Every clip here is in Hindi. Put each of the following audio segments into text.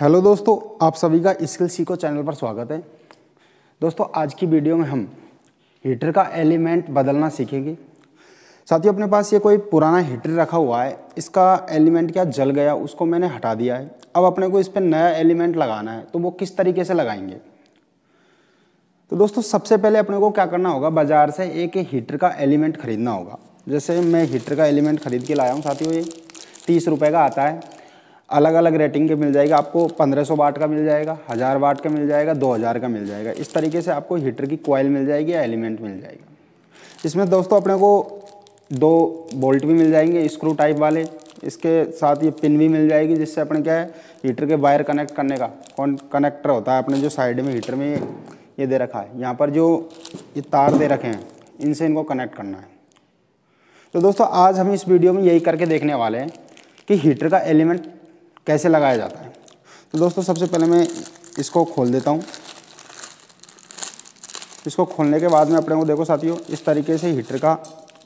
हेलो दोस्तों आप सभी का स्किल सीखो चैनल पर स्वागत है दोस्तों आज की वीडियो में हम हीटर का एलिमेंट बदलना सीखेंगे साथियों अपने पास ये कोई पुराना हीटर रखा हुआ है इसका एलिमेंट क्या जल गया उसको मैंने हटा दिया है अब अपने को इस पर नया एलिमेंट लगाना है तो वो किस तरीके से लगाएंगे तो दोस्तों सबसे पहले अपने को क्या करना होगा बाज़ार से एक हीटर का एलिमेंट खरीदना होगा जैसे मैं हीटर का एलिमेंट खरीद के लाया हूँ साथियों ये तीस रुपये का आता है अलग अलग रेटिंग के मिल जाएगा आपको 1500 वाट का मिल जाएगा हज़ार वाट का मिल जाएगा 2000 का मिल जाएगा इस तरीके से आपको हीटर की कॉयल मिल जाएगी या एलिमेंट मिल जाएगा इसमें दोस्तों अपने को दो बोल्ट भी मिल जाएंगे स्क्रू टाइप वाले इसके साथ ये पिन भी मिल जाएगी जिससे अपने क्या है हीटर के वायर कनेक्ट करने का कौन कनेक्टर होता है अपने जो साइड में हीटर में ये दे रखा है यहाँ पर जो ये तार दे रखे हैं इनसे इनको कनेक्ट करना है तो दोस्तों आज हम इस वीडियो में यही करके देखने वाले हैं कि हीटर का एलिमेंट कैसे लगाया जाता है तो दोस्तों सबसे पहले मैं इसको खोल देता हूँ इसको खोलने के बाद में अपने को देखो साथियों इस तरीके से हीटर का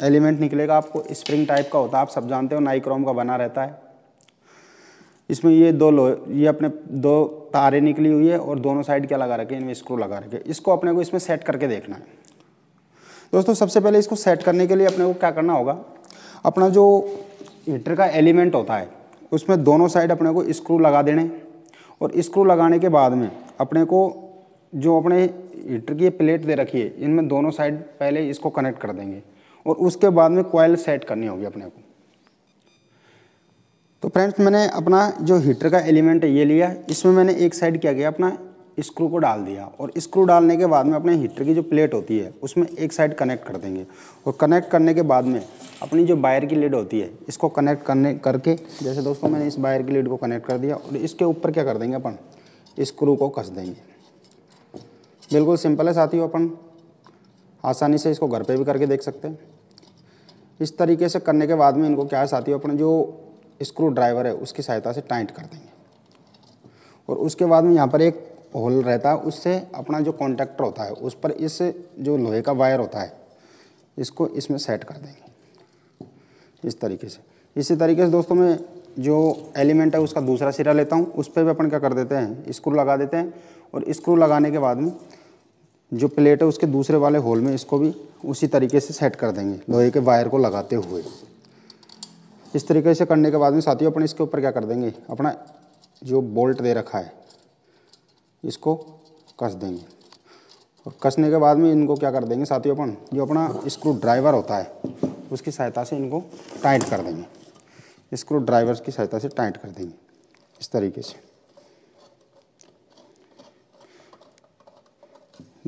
एलिमेंट निकलेगा आपको स्प्रिंग टाइप का होता है आप सब जानते हो नाइक्रोम का बना रहता है इसमें ये दो लो ये अपने दो तारे निकली हुई है और दोनों साइड क्या लगा रखे हैं इनमें स्क्रू लगा रखे इसको अपने को इसमें सेट करके देखना है दोस्तों सबसे पहले इसको सेट करने के लिए अपने को क्या करना होगा अपना जो हीटर का एलिमेंट होता है उसमें दोनों साइड अपने को स्क्रू लगा देने और स्क्रू लगाने के बाद में अपने को जो अपने हीटर की प्लेट दे रखी है इनमें दोनों साइड पहले इसको कनेक्ट कर देंगे और उसके बाद में कोयल सेट करनी होगी अपने को तो फ्रेंड्स मैंने अपना जो हीटर का एलिमेंट है ये लिया इसमें मैंने एक साइड क्या किया अपना स्क्रू को डाल दिया और स्क्रू डालने के बाद में अपने हीटर की जो प्लेट होती है उसमें एक साइड कनेक्ट कर देंगे और कनेक्ट करने के बाद में अपनी जो बायर की लीड होती है इसको कनेक्ट करने करके जैसे दोस्तों मैंने इस बायर की लीड को कनेक्ट कर दिया और इसके ऊपर क्या कर देंगे अपन स्क्रू को कस देंगे बिल्कुल सिंपल है साथियों अपन आसानी से इसको घर पर भी करके देख सकते हैं इस तरीके से करने के बाद में इनको क्या है साथियों अपन जो स्क्रू ड्राइवर है उसकी सहायता से टाइट कर देंगे और उसके बाद में यहाँ पर एक होल रहता है उससे अपना जो कॉन्टेक्टर होता है उस पर इस जो लोहे का वायर होता है इसको इसमें सेट कर देंगे इस तरीके से इसी तरीके से दोस्तों मैं जो एलिमेंट है उसका दूसरा सिरा लेता हूँ उस पर भी अपन क्या कर देते हैं स्क्रू लगा देते हैं और स्क्रू लगाने के बाद में जो प्लेट है उसके दूसरे वाले होल में इसको भी उसी तरीके से सेट कर देंगे लोहे के वायर को लगाते हुए इस तरीके से करने के बाद में साथियों अपन इसके ऊपर क्या कर देंगे अपना जो बोल्ट दे रखा है इसको कस देंगे और कसने के बाद में इनको क्या कर देंगे साथियों अपन जो अपना स्क्रू ड्राइवर होता है उसकी सहायता से इनको टाइट कर देंगे स्क्रू ड्राइवर की सहायता से टाइट कर देंगे इस तरीके से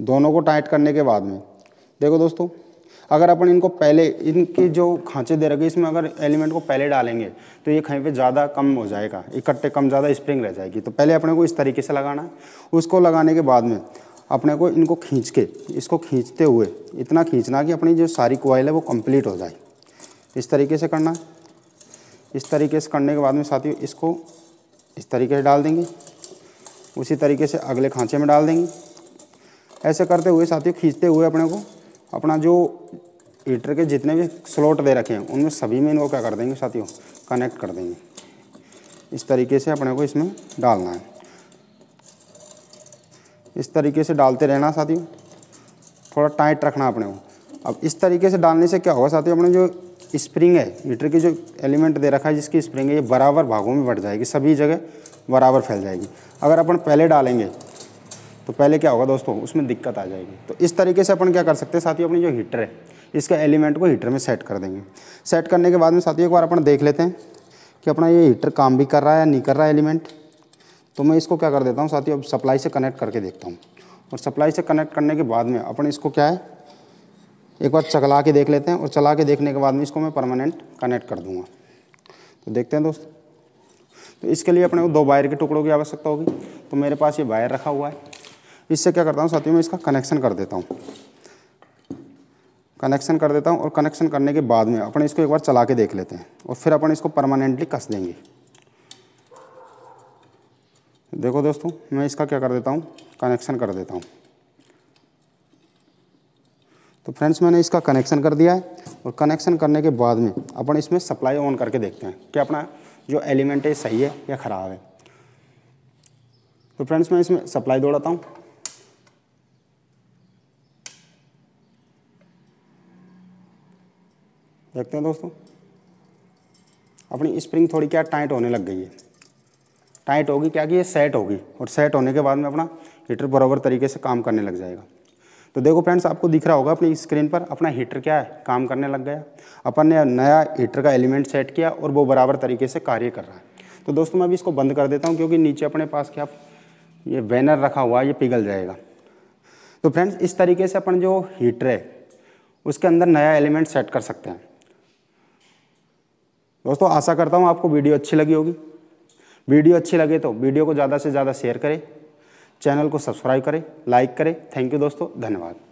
दोनों को टाइट करने के बाद में देखो दोस्तों अगर अपन इनको पहले इनके जो खांचे दे रखे इसमें अगर एलिमेंट को पहले डालेंगे तो ये कहीं पे ज़्यादा कम हो जाएगा इकट्ठे कम ज़्यादा स्प्रिंग रह जाएगी तो पहले अपने को इस तरीके से लगाना है उसको लगाने के बाद में अपने को इनको खींच के इसको खींचते हुए इतना खींचना कि अपनी जो सारी कोयल है वो कंप्लीट हो जाए इस तरीके से करना इस तरीके से करने के बाद में साथियों इसको इस तरीके से डाल देंगे उसी तरीके से अगले खांचे में डाल देंगे ऐसे करते हुए साथियों खींचते हुए अपने को अपना जो हीटर के जितने भी स्लॉट दे रखे हैं उनमें सभी में इनको क्या कर देंगे साथियों कनेक्ट कर देंगे इस तरीके से अपने को इसमें डालना है इस तरीके से डालते रहना साथियों थोड़ा टाइट रखना अपने को अब इस तरीके से डालने से क्या होगा साथियों अपने जो स्प्रिंग है हीटर की जो एलिमेंट दे रखा है जिसकी स्प्रिंग है ये बराबर भागों में बढ़ जाएगी सभी जगह बराबर फैल जाएगी अगर अपन पहले डालेंगे तो पहले क्या होगा दोस्तों उसमें दिक्कत आ जाएगी तो इस तरीके से अपन क्या कर सकते हैं साथियों अपनी जो हीटर है इसका एलिमेंट को हीटर में सेट कर देंगे सेट करने के बाद में साथियों एक बार अपन देख लेते हैं कि अपना ये हीटर काम भी कर रहा है या नहीं कर रहा है एलिमेंट तो मैं इसको क्या कर देता हूँ साथियों अब सप्लाई से कनेक्ट करके देखता हूँ और सप्लाई से कनेक्ट करने के बाद में अपन इसको क्या है एक बार चला के देख लेते हैं और चला के देखने के बाद में इसको मैं परमानेंट कनेक्ट कर दूँगा तो देखते हैं दोस्त तो इसके लिए अपने दो वायर के टुकड़ों की आवश्यकता होगी तो मेरे पास ये वायर रखा हुआ है इससे क्या करता हूँ साथियों मैं इसका कनेक्शन कर देता हूँ कनेक्शन कर देता हूँ और कनेक्शन करने के बाद में अपन इसको एक बार चला के देख लेते हैं और फिर अपन इसको परमानेंटली कस देंगे देखो दोस्तों मैं इसका क्या कर देता हूँ कनेक्शन कर देता हूँ तो फ्रेंड्स मैंने इसका कनेक्शन कर दिया है और कनेक्शन करने के बाद में अपन इसमें सप्लाई ऑन करके देखते हैं कि अपना जो एलिमेंट है सही है या ख़राब है तो फ्रेंड्स मैं इसमें सप्लाई दौड़ाता हूँ देखते हैं दोस्तों अपनी स्प्रिंग थोड़ी क्या टाइट होने लग गई है टाइट होगी क्या कि ये सेट होगी और सेट होने के बाद में अपना हीटर बराबर तरीके से काम करने लग जाएगा तो देखो फ्रेंड्स आपको दिख रहा होगा अपनी स्क्रीन पर अपना हीटर क्या है काम करने लग गया अपन ने नया हीटर का एलिमेंट सेट किया और वो बराबर तरीके से कार्य कर रहा है तो दोस्तों मैं अभी इसको बंद कर देता हूँ क्योंकि नीचे अपने पास क्या ये बैनर रखा हुआ है ये पिघल जाएगा तो फ्रेंड्स इस तरीके से अपन जो हीटर है उसके अंदर नया एलिमेंट सेट कर सकते हैं दोस्तों आशा करता हूँ आपको वीडियो अच्छी लगी होगी वीडियो अच्छी लगे तो वीडियो को ज़्यादा से ज़्यादा शेयर करें चैनल को सब्सक्राइब करें लाइक करें थैंक यू दोस्तों धन्यवाद